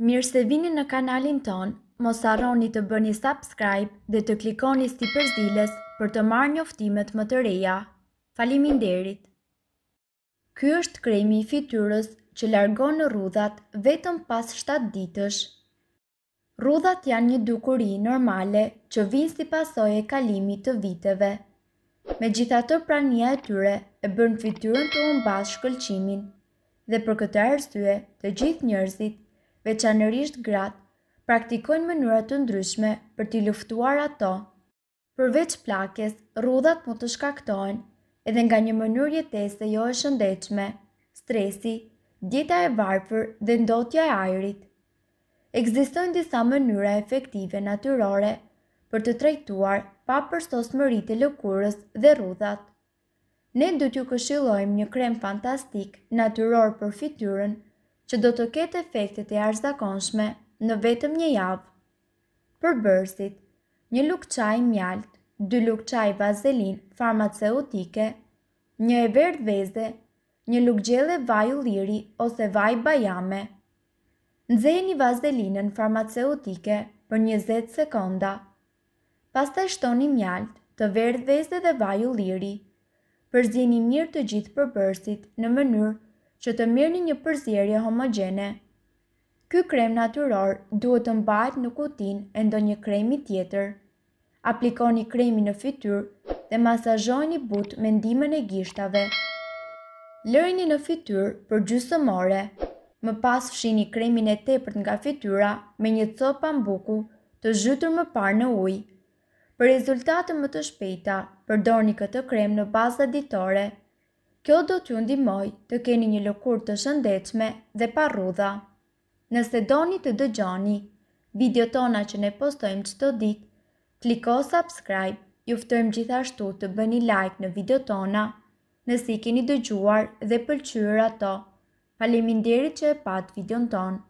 Mirë se vini në kanalin ton, mos arroni të bëni subscribe dhe të klikoni si përzdiles për të marrë njoftimet më të reja. Falimin derit! Ky është kremi i fityrës që largon në rudhat vetëm pas 7 ditësh. Rudhat janë një dukuri normale që vinë si pasoj e kalimit të viteve. Me gjitha të prania e tyre e bërnë fityrën të unë bas shkëlqimin dhe për këtë arsye të gjithë njërzit veçanërisht gratë, praktikojnë mënyra të ndryshme për t'i luftuar ato. Përveç plakes, rrudhat mund të shkaktojnë edhe nga një mënyrë jetese jo e shëndetshme, stresi, dieta e varfër dhe ndotja e ajrit. Ekzistojnë disa mënyra efektive natyrore për të trajtuar pa mërit e lëkurës dhe rrudhat. Ne do t'ju këshillojmë një krem fantastik natyror për fytyrën që do të ketë efektet e arzakonshme në vetëm një javë. Për bërësit, një lukë qaj mjalt, dy lukë qaj vazelin farmaceutike, një e verdh veze, një lukë gjele vaj u liri ose vaj bajame. Ndzejni vazelinën farmaceutike për 20 sekonda. Pas të shtoni mjalt të verdh vezë dhe vaj u liri, përzjeni mirë të gjithë për bërësit në mënyrë që të mirë një përzirje homogene. Ky krem naturor duhet të mbajt në kutin e ndo një kremi tjetër. Aplikoni kremi në fytur dhe masajoni but me ndimën e gishtave. Lërini në fytur për gjusë more. Më pas fshini kremin e tepërt nga fytura me një të pambuku të zhytur më par në ujë. Për rezultate më të shpejta, përdorni këtë krem në baza ditore. Kjo do t'ju ndimoj të keni një lëkur të shëndecme dhe parudha. Nëse doni të dëgjoni, video tona që ne postojmë qëto dit, kliko subscribe, juftojmë gjithashtu të bëni like në video tona, nësi keni dëgjuar dhe pëlqyra to. Faleminderit që e pat videon tonë.